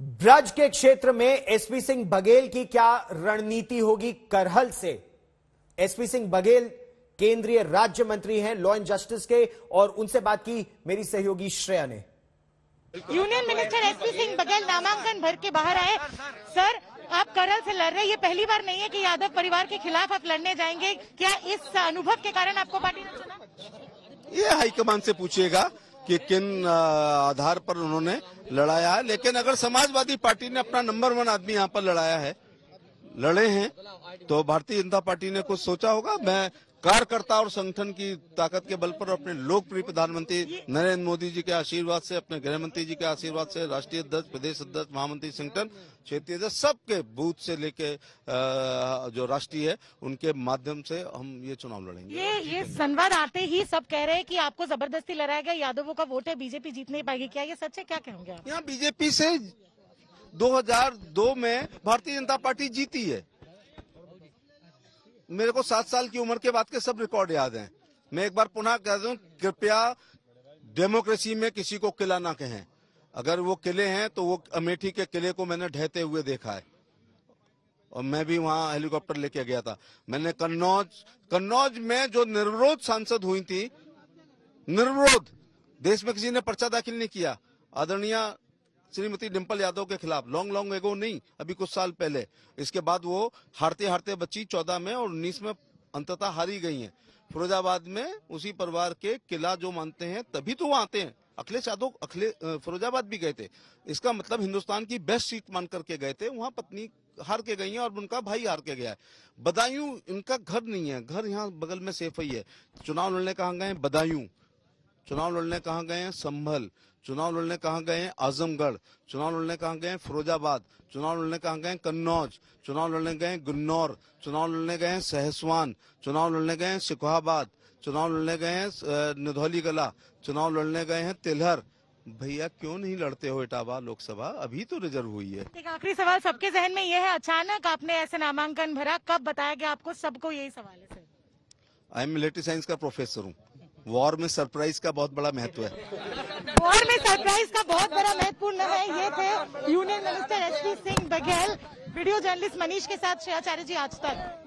ब्रज के क्षेत्र में एसपी सिंह बघेल की क्या रणनीति होगी करहल से एसपी सिंह बघेल केंद्रीय राज्य मंत्री हैं लॉ एंड जस्टिस के और उनसे बात की मेरी सहयोगी श्रेया ने union minister S P Singh Baghel नामांकन भर के बाहर आए सर आप करल से लड़ रहे हैं ये पहली बार नहीं है कि यादव परिवार के खिलाफ आप लड़ने जाएंगे क्या इस अनुभव के कारण आपको पार्टी ये हाईकमान से पूछिएगा कि किन आधार पर उन्होंने लड़ाया है लेकिन अगर समाजवादी पार्टी ने अपना नंबर वन आदमी यहाँ पर लड़ाया है लड़े हैं तो भारतीय जनता पार्टी ने कुछ सोचा होगा मैं कार्यकर्ता और संगठन की ताकत के बल पर अपने लोकप्रिय प्रधानमंत्री नरेंद्र मोदी जी के आशीर्वाद से अपने गृह मंत्री जी के आशीर्वाद से राष्ट्रीय अध्यक्ष प्रदेश अध्यक्ष महामंत्री संगठन क्षेत्रीय अध्यक्ष सबके बूथ से लेके जो राष्ट्रीय है उनके माध्यम से हम ये चुनाव लड़ेंगे ये ये संवाद आते ही सब कह रहे हैं की आपको जबरदस्ती लड़ाया गया यादवों का वोट है बीजेपी जीत नहीं पाएगी क्या ये सच है क्या कहूँगा यहाँ बीजेपी से 2002 में भारतीय जनता पार्टी जीती है मेरे को सात साल की उम्र के बाद के सब रिकॉर्ड याद हैं मैं एक बार पुनः कह दूं कृपया डेमोक्रेसी में किसी को किला ना कहें अगर वो किले हैं तो वो अमेठी के किले को मैंने ढहते हुए देखा है और मैं भी वहां हेलीकॉप्टर लेके गया था मैंने कन्नौज कन्नौज में जो निर्विरोध सांसद हुई थी निर्विरोध देश में किसी ने पर्चा दाखिल नहीं किया आदरणीय श्रीमती डिम्पल यादव के खिलाफ लॉन्ग लॉन्ग एगो नहीं अभी कुछ साल पहले इसके बाद वो हारते हारते बच्ची चौदह में और उन्नीस में अंततः हारी गई हैं फिरोजाबाद में उसी परिवार के किला जो मानते हैं तभी तो वो आते हैं अखिलेश यादव अखिले फिरोजाबाद भी गए थे इसका मतलब हिंदुस्तान की बेस्ट सीट मान करके गए थे वहां पत्नी हार के गई है और उनका भाई हार के गया है बदायूं इनका घर नहीं है घर यहाँ बगल में सेफ ही है चुनाव लड़ने कहाँ गए बदायूं चुनाव लड़ने कहाँ गए हैं संभल चुनाव लड़ने कहाँ गए हैं आजमगढ़ चुनाव लड़ने कहाँ गए हैं फिरोजाबाद चुनाव लड़ने कहाँ गए हैं कन्नौज चुनाव लड़ने गए हैं गुन्नौर चुनाव लड़ने गए हैं सहसवान चुनाव लड़ने गए हैं सिकोहाबाद चुनाव लड़ने गए हैं निधौली गला चुनाव लड़ने गए हैं तिलहर भैया क्यों नहीं लड़ते हो इटावा लोकसभा अभी तो रिजर्व हुई है एक आखिरी सवाल सबके जहन में यह है अचानक आपने ऐसे नामांकन भरा कब बताया गया आपको सबको यही सवाल है आई एम मिलिट्री साइंस का प्रोफेसर हूँ वॉर में सरप्राइज का बहुत बड़ा महत्व है और मैं सरप्राइज का बहुत बड़ा महत्वपूर्ण है ये थे union minister S P Singh Baghel video journalist Manish के साथ आचार्य जी आज तक